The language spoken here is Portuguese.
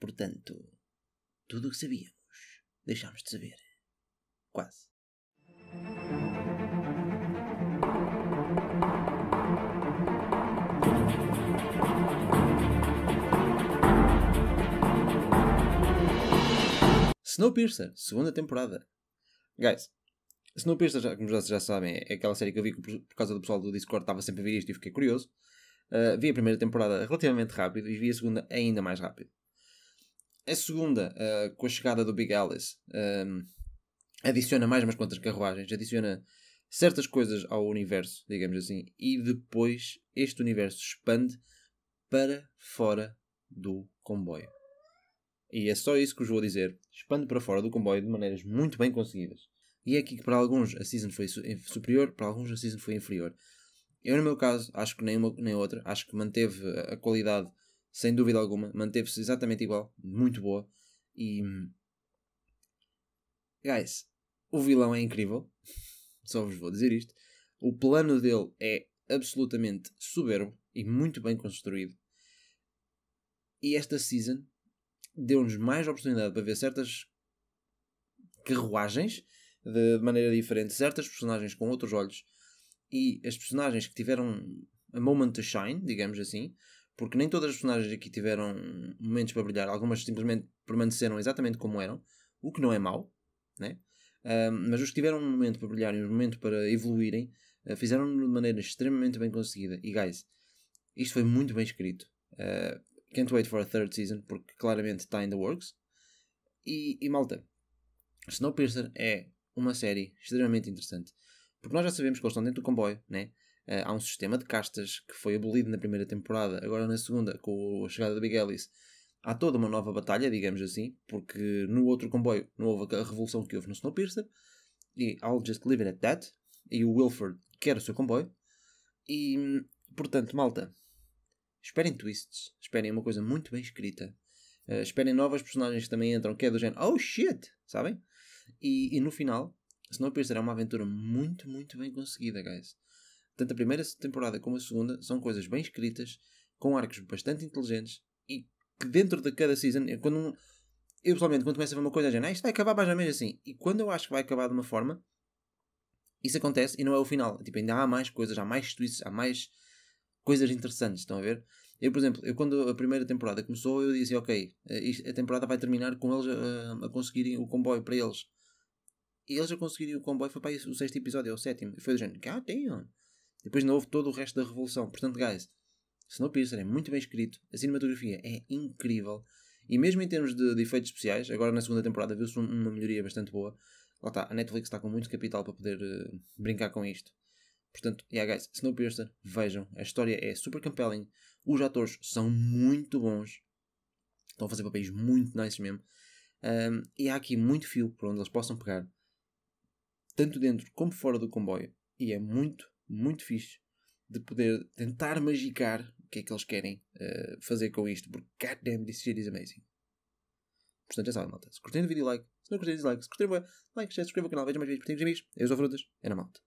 Portanto, tudo o que sabíamos, deixámos de saber. Quase. Snowpiercer, segunda temporada. Guys, Snowpiercer, já, como vocês já sabem, é aquela série que eu vi que por, por, causa do pessoal do Discord estava sempre a ver isto e fiquei curioso. Uh, vi a primeira temporada relativamente rápido e vi a segunda ainda mais rápido a segunda, uh, com a chegada do Big Alice, um, ehm, adiciona mais umas quantas carruagens, adiciona certas coisas ao universo, digamos assim, e depois este universo expande para fora do comboio. E é só isso que vos vou dizer. Expande para fora do comboio de maneiras muito bem conseguidas. E é aqui que para alguns a season foi superior, para alguns a season foi inferior. Eu, no meu caso, acho que nem uma nem outra. Acho que manteve a qualidade sem dúvida alguma, manteve-se exatamente igual, muito boa. E. Guys, o vilão é incrível, só vos vou dizer isto. O plano dele é absolutamente soberbo e muito bem construído. E esta season deu-nos mais oportunidade para ver certas carruagens de maneira diferente, certas personagens com outros olhos e as personagens que tiveram a moment to shine, digamos assim, porque nem todas as personagens aqui tiveram momentos para brilhar, algumas simplesmente permaneceram exatamente como eram, o que não é mau, né? Uh, mas os que tiveram um momento para brilhar e um momento para evoluírem uh, fizeram-no de maneira extremamente bem conseguida. E guys, isto foi muito bem escrito. Uh, can't wait for a third season, porque claramente está in the works. E, e malta, Snowpiercer é uma série extremamente interessante. Porque nós já sabemos que eles estão dentro do comboio, né? Eh, há um sistema de castas que foi abolido na primeira temporada, agora na segunda, com a chegada da Big Alice, há toda uma nova batalha, digamos assim, porque no outro comboio não houve a revolução que houve no Snowpiercer, e I'll just leave it at that, e o Wilford quer o seu comboio, e portanto, malta, esperem twists, esperem uma coisa muito bem escrita, uh, esperem novas personagens que também entram, que é do género, oh shit, sabem? E, e no final, Snowpiercer é uma aventura muito, muito bem conseguida, guys. Tanto a primeira temporada como a segunda são coisas bem escritas, com arcos bastante inteligentes e que dentro de cada season, é quando um, eu pessoalmente, quando começa a ver uma coisa, a ah, isto vai acabar mais ou menos assim. E quando eu acho que vai acabar de uma forma, isso acontece e não é o final. Tipo, ainda há mais coisas, há mais twists, há mais coisas interessantes. Estão a ver? Eu, por exemplo, eu quando a primeira temporada começou, eu disse, ok, eh, a temporada vai terminar com eles a, eh, a conseguirem o comboio para eles. E eles a conseguirem o comboio foi para o sexto episódio, ou é o sétimo. E foi do género, god ah, damn. Depois não houve todo o resto da revolução. Portanto, guys, Snowpiercer é muito bem escrito, a cinematografia é incrível. E mesmo em termos de, de efeitos especiais, agora na segunda temporada viu-se um, uma melhoria bastante boa. Lá está, a Netflix está com muito capital para poder uh, brincar com isto. Portanto, yeah guys, Snowpiercer, vejam, a história é super compelling, os atores são muito bons, estão a fazer papéis muito nice mesmo, um, e há aqui muito fio por onde eles possam pegar, tanto dentro como fora do comboio, e é muito, muito fixe de poder tentar magicar o que é que eles querem uh, fazer com isto, porque goddamn, this shit is amazing. Portanto, já é sabem, malta. Se curtirem o vídeo, like. Se não curtirem, dislike. Se curtirem, like, se inscreva no canal, vejam mais vídeos, porque amigos. Eu sou Frutas, é na malta.